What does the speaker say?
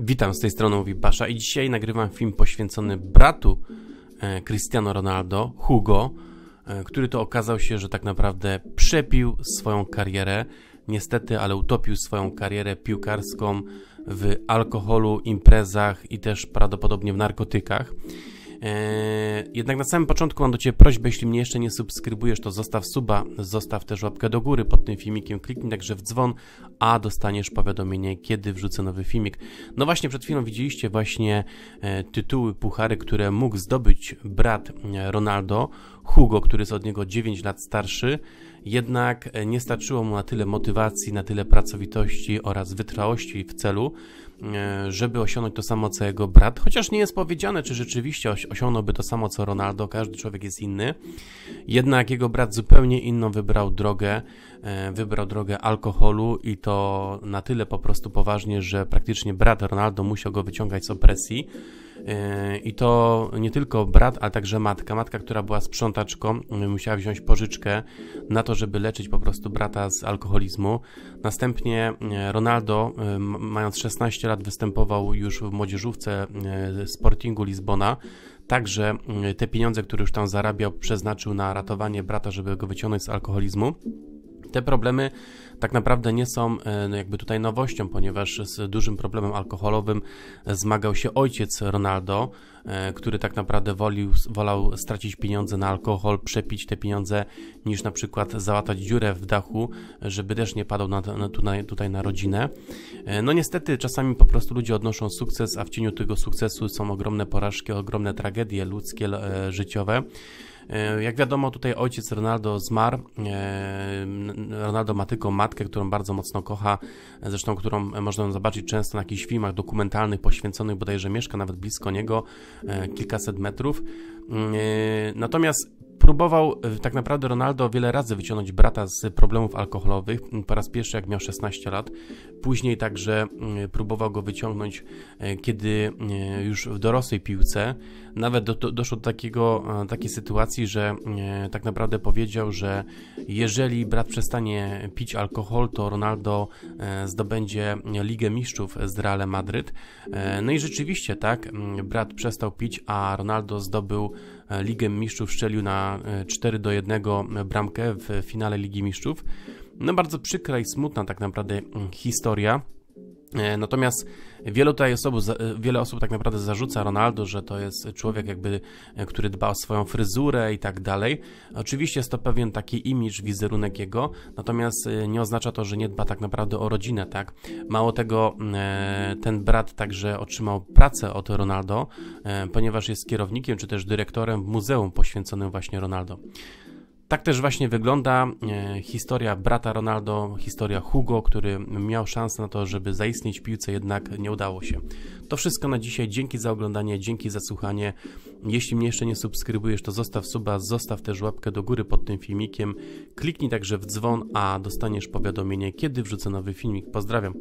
Witam z tej strony, mówi Basza i dzisiaj nagrywam film poświęcony bratu e, Cristiano Ronaldo, Hugo, e, który to okazał się, że tak naprawdę przepił swoją karierę, niestety, ale utopił swoją karierę piłkarską w alkoholu, imprezach i też prawdopodobnie w narkotykach. E, jednak na samym początku mam do Ciebie prośbę, jeśli mnie jeszcze nie subskrybujesz, to zostaw suba, zostaw też łapkę do góry pod tym filmikiem, kliknij także w dzwon, a dostaniesz powiadomienie, kiedy wrzucę nowy filmik. No właśnie, przed chwilą widzieliście właśnie e, tytuły puchary, które mógł zdobyć brat e, Ronaldo, Hugo, który jest od niego 9 lat starszy, jednak e, nie starczyło mu na tyle motywacji, na tyle pracowitości oraz wytrwałości w celu, e, żeby osiągnąć to samo co jego brat, chociaż nie jest powiedziane, czy rzeczywiście osiągnąłby to samo co Ronaldo, każdy człowiek jest inny. Jednak jego brat zupełnie inną wybrał drogę, e, wybrał drogę alkoholu i to na tyle po prostu poważnie, że praktycznie brat Ronaldo musiał go wyciągać z opresji. Yy, I to nie tylko brat, ale także matka. Matka, która była sprzątaczką, yy, musiała wziąć pożyczkę na to, żeby leczyć po prostu brata z alkoholizmu. Następnie yy, Ronaldo, mając 16 lat, występował już w młodzieżówce Sportingu Lizbona. Także te pieniądze, które już tam zarabiał, przeznaczył na ratowanie brata, żeby go wyciągnąć z alkoholizmu. Te problemy tak naprawdę nie są e, no jakby tutaj nowością, ponieważ z dużym problemem alkoholowym zmagał się ojciec Ronaldo, e, który tak naprawdę wolił, wolał stracić pieniądze na alkohol, przepić te pieniądze, niż na przykład załatać dziurę w dachu, żeby też nie padał na, na, tutaj, tutaj na rodzinę. E, no niestety czasami po prostu ludzie odnoszą sukces, a w cieniu tego sukcesu są ogromne porażki, ogromne tragedie ludzkie, życiowe. E, jak wiadomo, tutaj ojciec Ronaldo zmarł. E, Ronaldo ma tylko matkę, którą bardzo mocno kocha, zresztą którą można zobaczyć często na jakichś filmach dokumentalnych poświęconych bodajże mieszka nawet blisko niego, e, kilkaset metrów. Natomiast próbował e, tak naprawdę Ronaldo wiele razy wyciągnąć brata z problemów alkoholowych, mm, po raz pierwszy jak miał 16 lat, później także mm, próbował go wyciągnąć, e, kiedy e, już w dorosłej piłce, nawet do, do, doszło do takiego, takiej sytuacji, że tak naprawdę powiedział, że jeżeli brat przestanie pić alkohol, to Ronaldo zdobędzie Ligę Mistrzów z Realem Madryt. No i rzeczywiście tak, mm, brat przestał pić, a Ronaldo zdobył E, Ligę Mistrzów szczelił na 4 e, do 1 e, bramkę w finale Ligi Mistrzów. No bardzo przykra i smutna tak naprawdę mm, historia. E, natomiast wielu tutaj osób, e, wiele osób tak naprawdę zarzuca Ronaldo, że to jest człowiek jakby, e, który dba o swoją fryzurę i tak dalej. Oczywiście jest to pewien taki imidż, wizerunek jego, natomiast nie oznacza to, że nie dba tak naprawdę o rodzinę, tak? Mało tego, ten brat także otrzymał pracę od Ronaldo, ponieważ jest kierownikiem czy też dyrektorem w muzeum poświęconym właśnie Ronaldo. Tak też właśnie wygląda e, historia brata Ronaldo, historia Hugo, który miał szansę na to, żeby zaistnieć w piłce, jednak nie udało się. To wszystko na dzisiaj. Dzięki za oglądanie, dzięki za słuchanie. Jeśli mnie jeszcze nie subskrybujesz, to zostaw suba, zostaw też łapkę do góry pod tym filmikiem. Kliknij także w dzwon, a dostaniesz powiadomienie, kiedy wrzucę nowy filmik. Pozdrawiam.